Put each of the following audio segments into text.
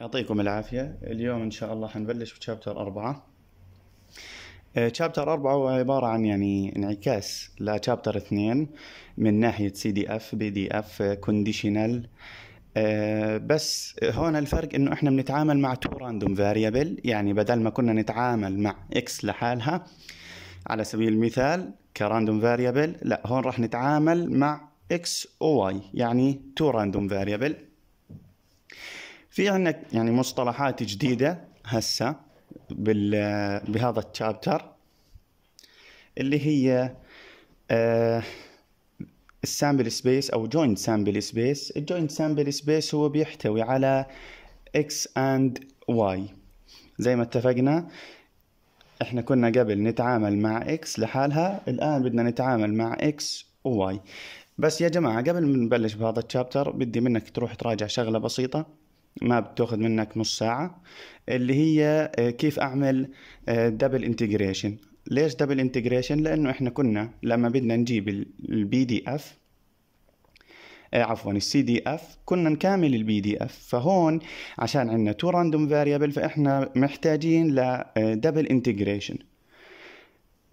يعطيكم العافية اليوم إن شاء الله حنبلش بشابتر أربعة شابتر آه، أربعة هو عبارة عن يعني انعكاس لشابتر اثنين من ناحية سي دي اف بي دي اف كونديشنال بس هون الفرق انه احنا بنتعامل مع تو راندوم فاريبل يعني بدل ما كنا نتعامل مع اكس لحالها على سبيل المثال كراندوم فاريبل لا هون راح نتعامل مع اكس وواي يعني تو راندوم فاريبل في عندنا يعني مصطلحات جديده هسه بال بهذا التشابتر اللي هي آه، السامبل سبيس او جوينت سامبل سبيس الجوينت سامبل سبيس هو بيحتوي على اكس اند واي زي ما اتفقنا احنا كنا قبل نتعامل مع اكس لحالها الان بدنا نتعامل مع اكس وواي بس يا جماعه قبل ما نبلش بهذا التشابتر بدي منك تروح تراجع شغله بسيطه ما بتاخذ منك نص ساعة اللي هي آه، كيف أعمل دبل آه، انتجريشن ليش دبل انتجريشن لأنه إحنا كنا لما بدنا نجيب البي دي اف عفوا السي دي اف كنا نكامل البي دي اف فهون عشان عندنا تو راندوم فاريبل فاحنا محتاجين لدبل انتجريشن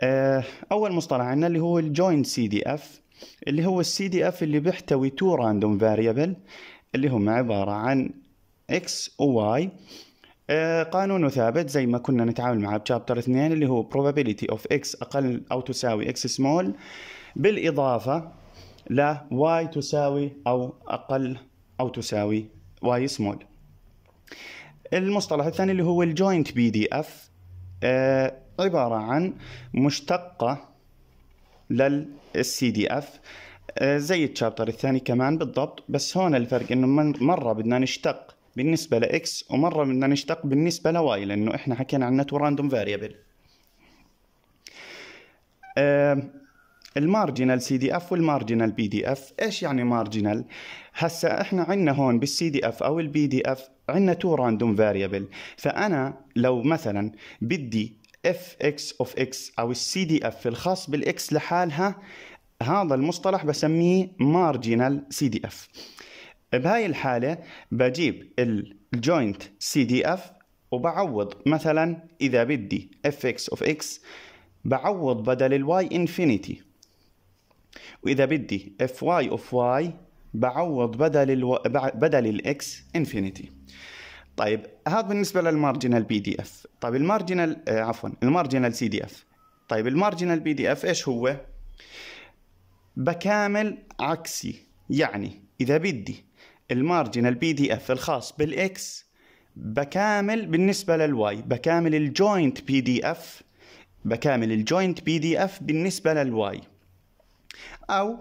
آه، اول مصطلح عندنا اللي هو الجوينت سي دي اف اللي هو السي دي اف اللي بيحتوي تو راندوم فاريبل اللي هم عباره عن اكس وواي آه، قانون ثابت زي ما كنا نتعامل معه بشابتر 2 اللي هو probability of x اقل او تساوي x small بالاضافه ل y تساوي او اقل او تساوي y small المصطلح الثاني اللي هو الجوينت بي دي اف آه، عباره عن مشتقه للسي دي اف آه، زي الشابتر الثاني كمان بالضبط بس هون الفرق انه مره بدنا نشتق بالنسبة لإكس ومرة بدنا نشتق بالنسبة لواي لأنه إحنا حكينا عن تو راندوم فاريبل المارجنال سي دي اف والمارجنال بي دي اف ايش يعني مارجنال هسا احنا عندنا هون بالسي دي اف او البي دي اف عندنا تو راندوم فاريبل فانا لو مثلا بدي اف اكس اوف اكس او السي دي اف الخاص بالاكس لحالها هذا المصطلح بسميه مارجنال سي دي اف بهاي الحالة بجيب الجوينت سي دي اف وبعوض مثلا إذا بدي اف اكس اوف اكس بعوض بدل الواي انفينيتي وإذا بدي اف واي اوف واي بعوض بدل الو... بدل الاكس انفينيتي طيب هذا بالنسبة للمارجنال بي دي اف طيب المارجنال آه عفوا المارجنال سي دي اف طيب المارجنال بي دي اف ايش هو؟ بكامل عكسي يعني إذا بدي المارجنال بي دي اف الخاص بالاكس بكامل بالنسبه للواي بكامل الجوينت بي دي اف بكامل الجوينت بي دي اف بالنسبه للواي او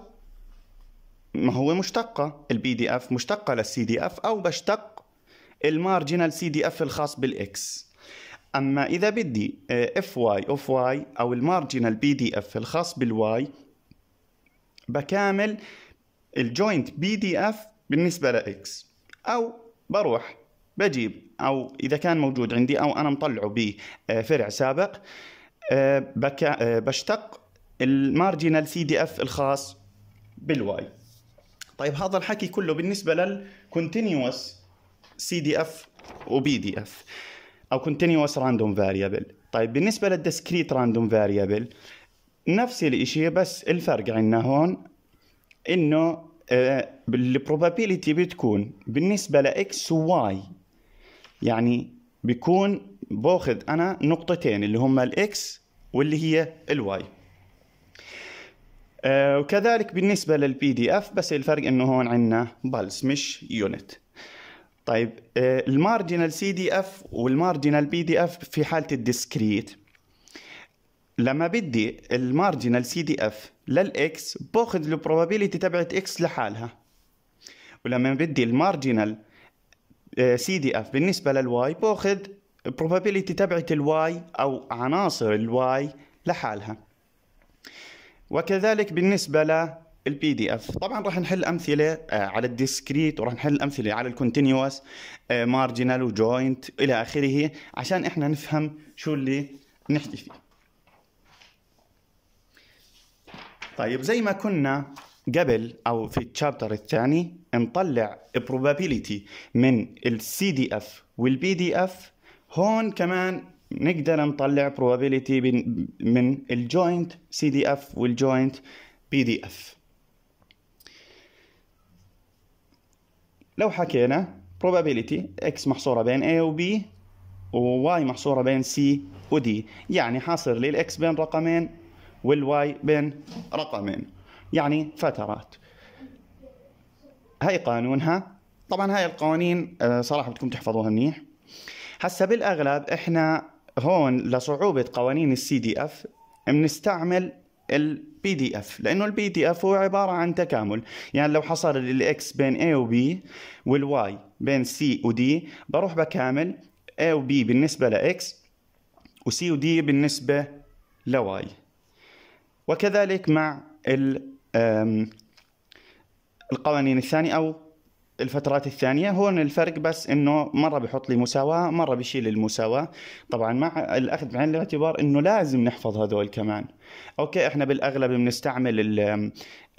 ما هو مشتقه البي دي اف مشتقه للسي دي اف او بشتق المارجنال سي دي اف الخاص بالاكس اما اذا بدي اف واي اوف واي او المارجنال بي دي اف الخاص بالواي بكامل الجوينت بي دي اف بالنسبة لإكس أو بروح بجيب أو إذا كان موجود عندي أو أنا مطلعه بفرع آه، سابق آه، آه، بشتق المارجنال سي دي اف الخاص بالواي طيب هذا الحكي كله بالنسبة للكونتينيوس سي دي اف وبي دي اف او continuous راندوم فاريبل طيب بالنسبة للديسكريت راندوم فاريبل نفس الاشي بس الفرق عندنا هون انه البروبابيليتي بتكون بالنسبة لإكس وواي يعني بيكون باخذ أنا نقطتين اللي هما الإكس واللي هي الواي آه، وكذلك بالنسبة للبي دي اف بس الفرق انه هون عندنا بلس مش يونت طيب آه، المارجنال سي دي اف والمارجنال بي دي اف في حالة الديسكريت لما بدي المارجنال سي دي اف للاكس باخذ البروبابيلتي تبعت اكس لحالها ولما بدي المارجنال آه، سي دي اف بالنسبه للواي باخذ البروبابيلتي تبعت الواي او عناصر الواي لحالها وكذلك بالنسبه للبي دي اف طبعا راح نحل امثله آه، على الديسكريت وراح نحل امثله على الكونتينيوس مارجنال وجوينت الى اخره عشان احنا نفهم شو اللي نحكي فيه طيب زي ما كنا قبل او في التشابتر الثاني نطلع probability من السي دي اف والبي دي اف هون كمان نقدر نطلع probability من الجوينت سي دي اف والجوينت بي دي اف لو حكينا probability x محصورة بين a و b و y محصورة بين c و d يعني حاصر لي الاكس بين رقمين والواي بين رقمين يعني فترات هاي قانونها طبعا هاي القوانين آه، صراحه بدكم تحفظوها منيح هسه بالاغلب احنا هون لصعوبه قوانين السي دي اف بنستعمل البي دي اف لانه البي دي اف هو عباره عن تكامل يعني لو حصل الاكس بين اي وبي والواي بين سي ودي بروح بكامل اي وبي بالنسبه لاكس وسي ودي بالنسبه لواي وكذلك مع القوانين الثانية أو الفترات الثانية هو الفرق بس انه مرة بحط لي مساواة مرة بشيل المساواة طبعا مع الاخذ بعين الاعتبار انه لازم نحفظ هذول كمان اوكي احنا بالاغلب بنستعمل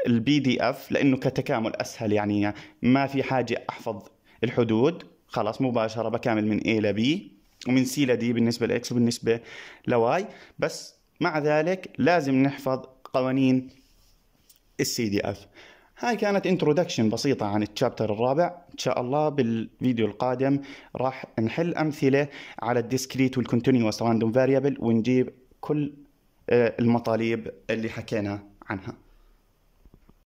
البي دي اف لانه كتكامل اسهل يعني ما في حاجة احفظ الحدود خلاص مباشرة بكامل من A ل B ومن C ل D بالنسبة ل X وبالنسبة ل Y بس مع ذلك لازم نحفظ قوانين السي دي اف هاي كانت انترودكشن بسيطة عن التشابتر الرابع إن شاء الله بالفيديو القادم راح نحل أمثلة على الديسكريت والكونتينيوس راندوم فاريبل ونجيب كل آه، المطالب اللي حكينا عنها